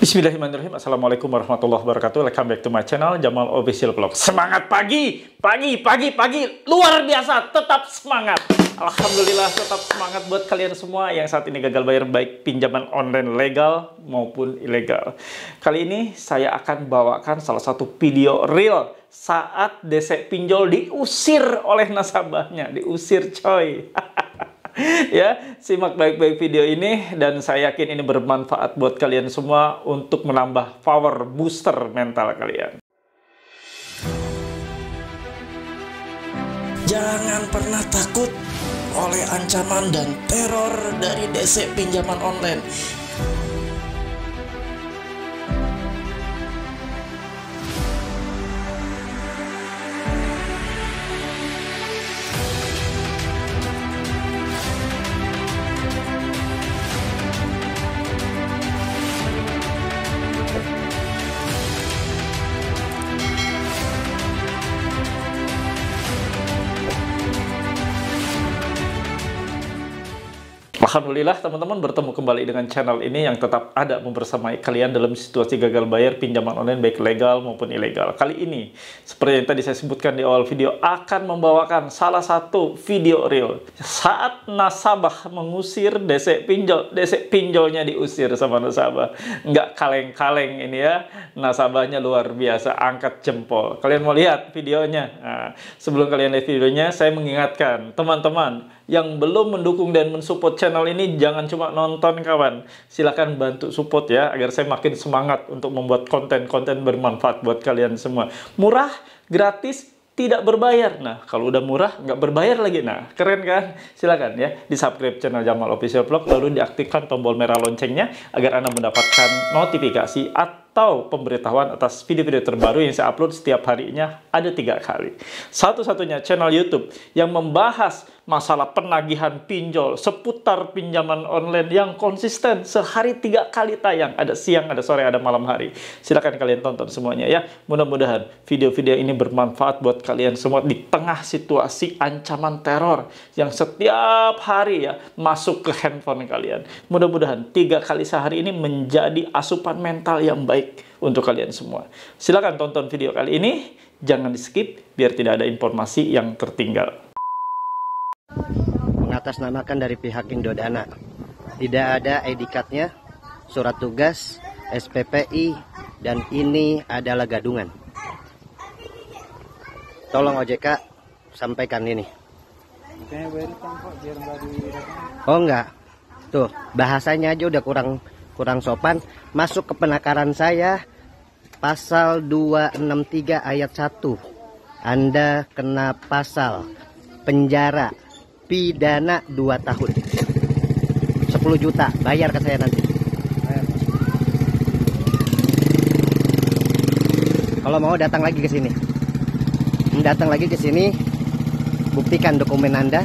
Bismillahirrahmanirrahim. Assalamualaikum warahmatullahi wabarakatuh. Welcome back to my channel Jamal Official Vlog. Semangat pagi, pagi, pagi, pagi. Luar biasa, tetap semangat. Alhamdulillah tetap semangat buat kalian semua yang saat ini gagal bayar baik pinjaman online legal maupun ilegal. Kali ini saya akan bawakan salah satu video real saat desek pinjol diusir oleh nasabahnya, diusir coy. ya, simak baik-baik video ini dan saya yakin ini bermanfaat buat kalian semua untuk menambah power booster mental kalian. Jangan pernah takut oleh ancaman dan teror dari DC pinjaman online Alhamdulillah teman-teman bertemu kembali dengan channel ini yang tetap ada membersamai kalian dalam situasi gagal bayar pinjaman online baik legal maupun ilegal. Kali ini, seperti yang tadi saya sebutkan di awal video, akan membawakan salah satu video real saat nasabah mengusir dc pinjol, desek pinjolnya diusir sama nasabah. Nggak kaleng-kaleng ini ya, nasabahnya luar biasa, angkat jempol. Kalian mau lihat videonya? Nah, sebelum kalian lihat videonya, saya mengingatkan teman-teman, yang belum mendukung dan mensupport channel ini jangan cuma nonton kawan. Silahkan bantu support ya agar saya makin semangat untuk membuat konten-konten bermanfaat buat kalian semua. Murah, gratis, tidak berbayar. Nah, kalau udah murah, nggak berbayar lagi. Nah, keren kan? Silahkan ya, di subscribe channel Jamal Official Vlog, lalu diaktifkan tombol merah loncengnya agar Anda mendapatkan notifikasi atau atau pemberitahuan atas video-video terbaru yang saya upload setiap harinya ada tiga kali. Satu-satunya channel YouTube yang membahas masalah penagihan pinjol seputar pinjaman online yang konsisten sehari tiga kali tayang. Ada siang, ada sore, ada malam hari. Silahkan kalian tonton semuanya ya. Mudah-mudahan video-video ini bermanfaat buat kalian semua di tengah situasi ancaman teror yang setiap hari ya masuk ke handphone kalian. Mudah-mudahan tiga kali sehari ini menjadi asupan mental yang baik baik untuk kalian semua. Silahkan tonton video kali ini, jangan di skip biar tidak ada informasi yang tertinggal. Mengatasnamakan dari pihak Indodana, tidak ada edikatnya, surat tugas, SPPI, dan ini adalah gadungan. Tolong OJK sampaikan ini. Oh enggak. Tuh, bahasanya aja udah kurang kurang sopan masuk ke penakaran saya pasal 263 ayat 1 Anda kena pasal penjara pidana 2 tahun 10 juta bayar ke saya nanti bayar. kalau mau datang lagi ke sini datang lagi ke sini buktikan dokumen Anda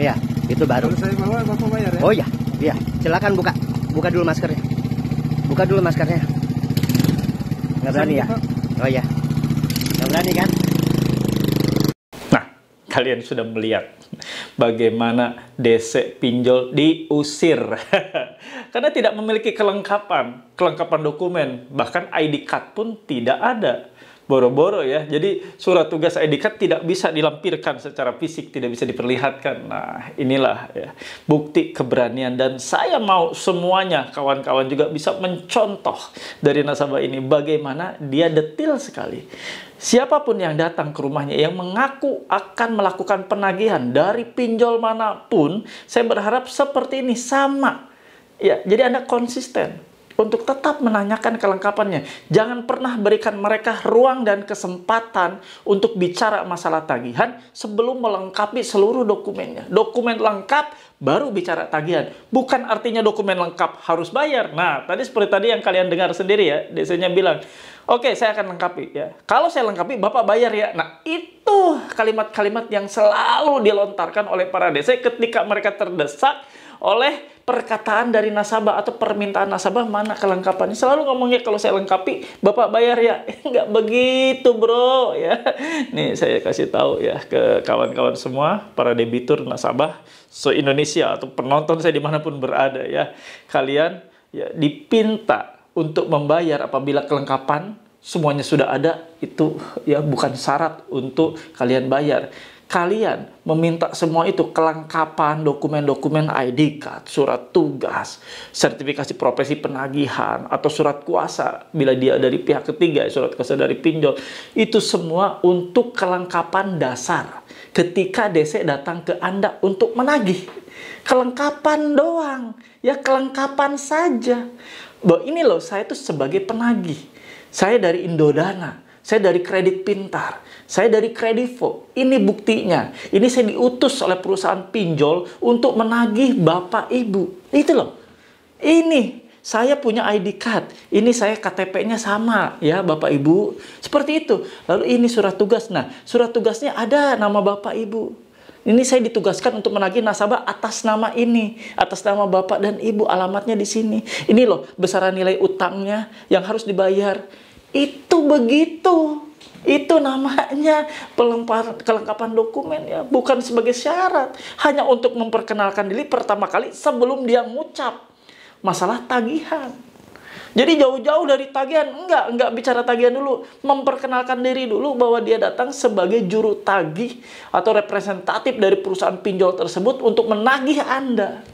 ya itu baru saya bawa Bapak bayar ya Oh iya iya silakan buka buka dulu maskernya buka dulu maskernya nggak berani ya oh ya nggak berani kan nah kalian sudah melihat bagaimana DC pinjol diusir karena tidak memiliki kelengkapan kelengkapan dokumen bahkan ID card pun tidak ada boro-boro ya. Jadi surat tugas ID card tidak bisa dilampirkan secara fisik, tidak bisa diperlihatkan. Nah, inilah ya bukti keberanian dan saya mau semuanya kawan-kawan juga bisa mencontoh dari nasabah ini bagaimana dia detil sekali. Siapapun yang datang ke rumahnya yang mengaku akan melakukan penagihan dari pinjol manapun, saya berharap seperti ini sama. Ya, jadi Anda konsisten untuk tetap menanyakan kelengkapannya. Jangan pernah berikan mereka ruang dan kesempatan untuk bicara masalah tagihan sebelum melengkapi seluruh dokumennya. Dokumen lengkap baru bicara tagihan. Bukan artinya dokumen lengkap harus bayar. Nah, tadi seperti tadi yang kalian dengar sendiri ya, desainnya bilang, "Oke, okay, saya akan lengkapi ya. Kalau saya lengkapi, Bapak bayar ya." Nah, itu kalimat-kalimat yang selalu dilontarkan oleh para desa ketika mereka terdesak oleh perkataan dari nasabah atau permintaan nasabah mana kelengkapannya. Selalu ngomongnya kalau saya lengkapi, Bapak bayar ya. Enggak begitu, Bro, ya. Nih saya kasih tahu ya ke kawan-kawan semua para debitur nasabah se-Indonesia atau penonton saya dimanapun berada ya. Kalian ya dipinta untuk membayar apabila kelengkapan semuanya sudah ada itu ya bukan syarat untuk kalian bayar kalian meminta semua itu kelengkapan dokumen-dokumen ID card, surat tugas, sertifikasi profesi penagihan atau surat kuasa bila dia dari pihak ketiga, surat kuasa dari pinjol, itu semua untuk kelengkapan dasar ketika DC datang ke Anda untuk menagih. Kelengkapan doang, ya kelengkapan saja. Bahwa ini loh saya itu sebagai penagih. Saya dari Indodana saya dari kredit pintar. Saya dari kredivo. Ini buktinya. Ini saya diutus oleh perusahaan pinjol untuk menagih Bapak Ibu. Itu loh. Ini saya punya ID card, ini saya KTP-nya sama ya Bapak Ibu. Seperti itu. Lalu ini surat tugas. Nah, surat tugasnya ada nama Bapak Ibu. Ini saya ditugaskan untuk menagih nasabah atas nama ini, atas nama Bapak dan Ibu, alamatnya di sini. Ini loh besaran nilai utangnya yang harus dibayar itu begitu itu namanya pelengkar, kelengkapan dokumen ya bukan sebagai syarat hanya untuk memperkenalkan diri pertama kali sebelum dia mengucap masalah tagihan jadi jauh-jauh dari tagihan enggak enggak bicara tagihan dulu memperkenalkan diri dulu bahwa dia datang sebagai juru tagih atau representatif dari perusahaan pinjol tersebut untuk menagih Anda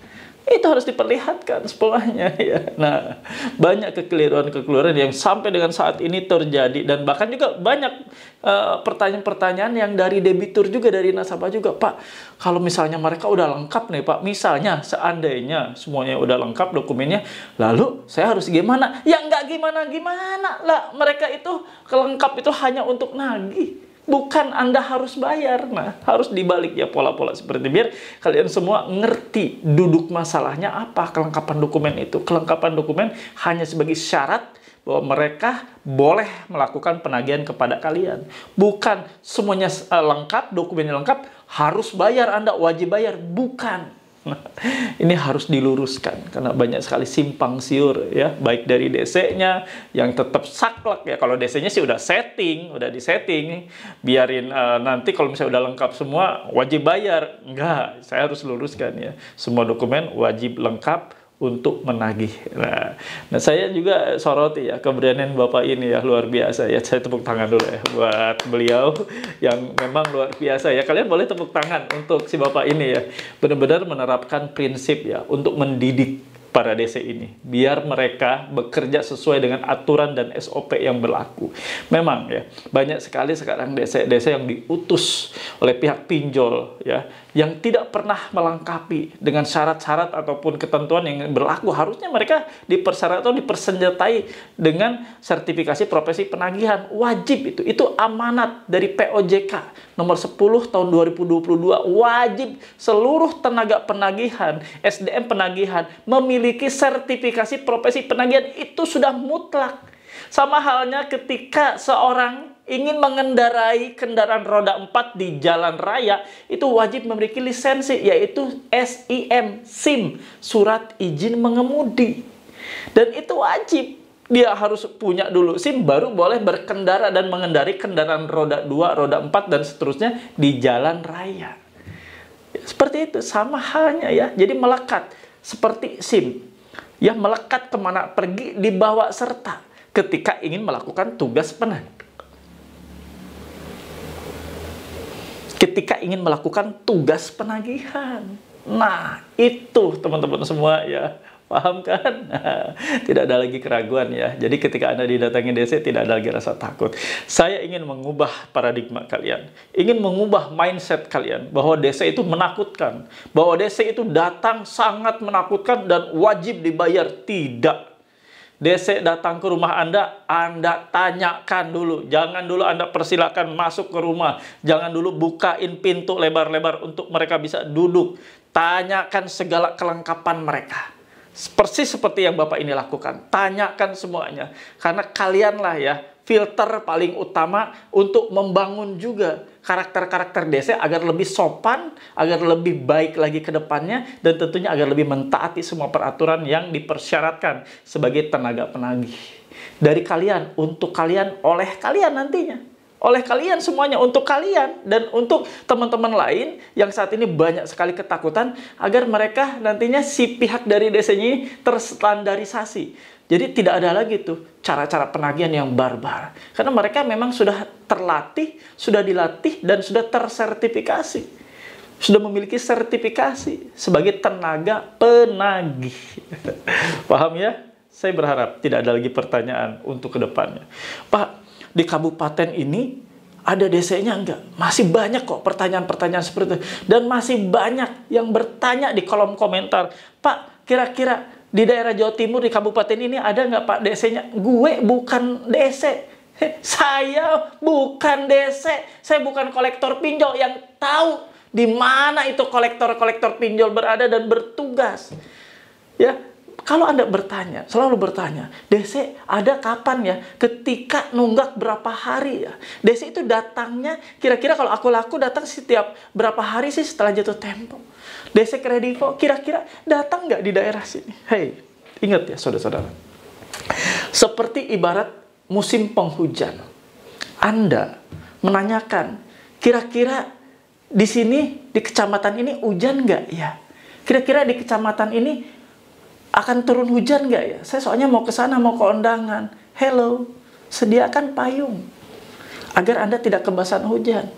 itu harus diperlihatkan sekolahnya ya. Nah, banyak kekeliruan-kekeliruan yang sampai dengan saat ini terjadi dan bahkan juga banyak eh, pertanyaan-pertanyaan uh, yang dari debitur juga dari nasabah juga, Pak. Kalau misalnya mereka udah lengkap nih, Pak. Misalnya seandainya semuanya udah lengkap dokumennya, lalu saya harus gimana? Ya nggak gimana-gimana lah. Mereka itu kelengkap itu hanya untuk nagih bukan Anda harus bayar. Nah, harus dibalik ya pola-pola seperti biar kalian semua ngerti duduk masalahnya apa kelengkapan dokumen itu. Kelengkapan dokumen hanya sebagai syarat bahwa mereka boleh melakukan penagihan kepada kalian. Bukan semuanya eh, lengkap, dokumennya lengkap, harus bayar Anda, wajib bayar. Bukan. ini harus diluruskan karena banyak sekali simpang siur ya baik dari DC-nya yang tetap saklek ya kalau DC-nya sih udah setting udah disetting biarin uh, nanti kalau misalnya udah lengkap semua wajib bayar enggak saya harus luruskan ya semua dokumen wajib lengkap untuk menagih. Nah, nah saya juga soroti ya keberanian Bapak ini ya luar biasa ya. Saya tepuk tangan dulu ya buat beliau yang memang luar biasa ya. Kalian boleh tepuk tangan untuk si Bapak ini ya. Benar-benar menerapkan prinsip ya untuk mendidik para DC ini, biar mereka bekerja sesuai dengan aturan dan SOP yang berlaku. Memang ya, banyak sekali sekarang DC-DC yang diutus oleh pihak pinjol ya, yang tidak pernah melengkapi dengan syarat-syarat ataupun ketentuan yang berlaku. Harusnya mereka dipersyarat atau dipersenjatai dengan sertifikasi profesi penagihan. Wajib itu. Itu amanat dari POJK nomor 10 tahun 2022. Wajib seluruh tenaga penagihan, SDM penagihan memilih memiliki sertifikasi profesi penagihan itu sudah mutlak. Sama halnya ketika seorang ingin mengendarai kendaraan roda 4 di jalan raya itu wajib memiliki lisensi yaitu SIM, SIM, surat izin mengemudi. Dan itu wajib dia harus punya dulu SIM baru boleh berkendara dan mengendari kendaraan roda 2, roda 4 dan seterusnya di jalan raya. Seperti itu sama halnya ya. Jadi melekat seperti SIM yang melekat kemana pergi dibawa serta ketika ingin melakukan tugas penahan. Ketika ingin melakukan tugas penagihan. Nah, itu teman-teman semua ya. Paham kan? tidak ada lagi keraguan ya. Jadi ketika Anda didatangi DC, tidak ada lagi rasa takut. Saya ingin mengubah paradigma kalian. Ingin mengubah mindset kalian bahwa DC itu menakutkan. Bahwa DC itu datang sangat menakutkan dan wajib dibayar. Tidak. DC datang ke rumah Anda, Anda tanyakan dulu. Jangan dulu Anda persilakan masuk ke rumah. Jangan dulu bukain pintu lebar-lebar untuk mereka bisa duduk. Tanyakan segala kelengkapan mereka Persis seperti yang Bapak ini lakukan. Tanyakan semuanya. Karena kalianlah ya filter paling utama untuk membangun juga karakter-karakter DC agar lebih sopan, agar lebih baik lagi ke depannya, dan tentunya agar lebih mentaati semua peraturan yang dipersyaratkan sebagai tenaga penagih. Dari kalian, untuk kalian, oleh kalian nantinya oleh kalian semuanya untuk kalian dan untuk teman-teman lain yang saat ini banyak sekali ketakutan agar mereka nantinya si pihak dari desa ini terstandarisasi. Jadi tidak ada lagi tuh cara-cara penagihan yang barbar. Karena mereka memang sudah terlatih, sudah dilatih dan sudah tersertifikasi. Sudah memiliki sertifikasi sebagai tenaga penagih. Paham ya? Saya berharap tidak ada lagi pertanyaan untuk kedepannya. Pak, di kabupaten ini ada DC-nya enggak? Masih banyak kok pertanyaan-pertanyaan seperti itu. Dan masih banyak yang bertanya di kolom komentar, Pak, kira-kira di daerah Jawa Timur, di kabupaten ini ada nggak Pak DC-nya? Gue bukan DC. Saya bukan DC. Saya bukan kolektor pinjol yang tahu di mana itu kolektor-kolektor pinjol berada dan bertugas. Ya, kalau Anda bertanya, selalu bertanya, DC ada kapan ya? Ketika nunggak berapa hari ya? DC itu datangnya kira-kira kalau aku laku datang setiap berapa hari sih setelah jatuh tempo? DC Kredivo kira-kira datang nggak di daerah sini? Hei, ingat ya saudara-saudara. Seperti ibarat musim penghujan. Anda menanyakan, kira-kira di sini, di kecamatan ini hujan nggak ya? Kira-kira di kecamatan ini akan turun hujan nggak ya? Saya soalnya mau ke sana, mau ke undangan. Hello, sediakan payung agar Anda tidak kebasan hujan.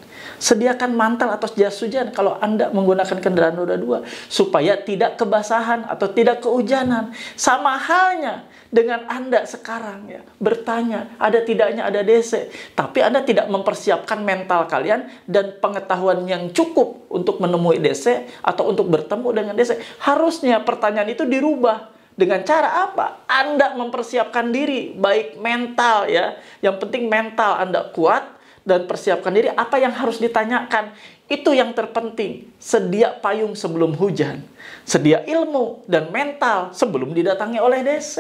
Sediakan mantel atau jas hujan kalau Anda menggunakan kendaraan roda dua supaya tidak kebasahan atau tidak kehujanan. Sama halnya dengan Anda sekarang ya, bertanya ada tidaknya ada DC, tapi Anda tidak mempersiapkan mental kalian dan pengetahuan yang cukup untuk menemui DC atau untuk bertemu dengan DC. Harusnya pertanyaan itu dirubah dengan cara apa? Anda mempersiapkan diri baik mental ya. Yang penting mental Anda kuat, dan persiapkan diri apa yang harus ditanyakan. Itu yang terpenting. Sedia payung sebelum hujan. Sedia ilmu dan mental sebelum didatangi oleh DC.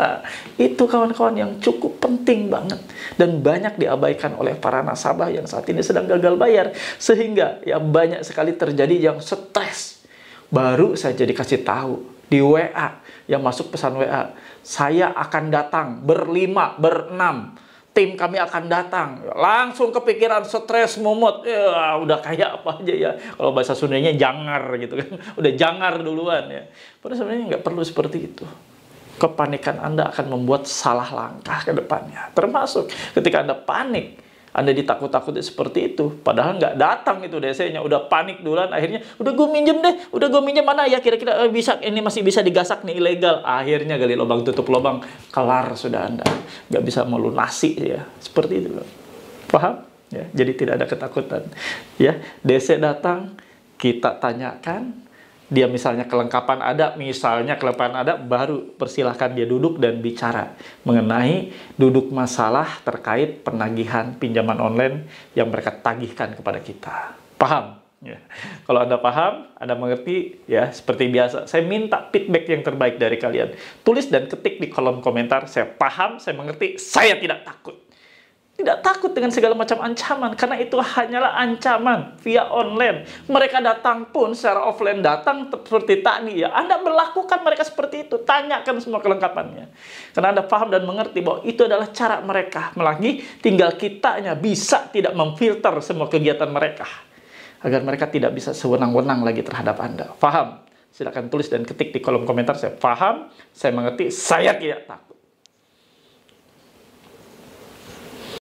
Nah, itu kawan-kawan yang cukup penting banget dan banyak diabaikan oleh para nasabah yang saat ini sedang gagal bayar sehingga ya banyak sekali terjadi yang stres baru saja dikasih tahu di WA yang masuk pesan WA saya akan datang berlima berenam tim kami akan datang. Langsung kepikiran stres, mumut. ya, udah kayak apa aja ya. Kalau bahasa Sundanya jangar gitu kan. Udah jangar duluan ya. Padahal sebenarnya nggak perlu seperti itu. Kepanikan Anda akan membuat salah langkah ke depannya. Termasuk ketika Anda panik, anda ditakut-takuti seperti itu. Padahal nggak datang itu DC-nya. Udah panik duluan. Akhirnya, udah gue minjem deh. Udah gue minjem mana ya kira-kira eh, bisa. Ini masih bisa digasak nih ilegal. Akhirnya gali lubang tutup lubang. Kelar sudah Anda. Nggak bisa melunasi ya. Seperti itu. Paham? Ya, jadi tidak ada ketakutan. Ya, DC datang, kita tanyakan, dia misalnya kelengkapan ada, misalnya kelengkapan ada, baru persilahkan dia duduk dan bicara mengenai duduk masalah terkait penagihan pinjaman online yang mereka tagihkan kepada kita. Paham? Ya. Kalau Anda paham, Anda mengerti, ya seperti biasa, saya minta feedback yang terbaik dari kalian. Tulis dan ketik di kolom komentar, saya paham, saya mengerti, saya tidak takut tidak takut dengan segala macam ancaman karena itu hanyalah ancaman via online. Mereka datang pun secara offline datang seperti tadi ya. Anda melakukan mereka seperti itu, tanyakan semua kelengkapannya. Karena Anda paham dan mengerti bahwa itu adalah cara mereka. Melagi tinggal kitanya bisa tidak memfilter semua kegiatan mereka agar mereka tidak bisa sewenang-wenang lagi terhadap Anda. Paham? Silakan tulis dan ketik di kolom komentar saya paham, saya mengerti, saya tidak takut.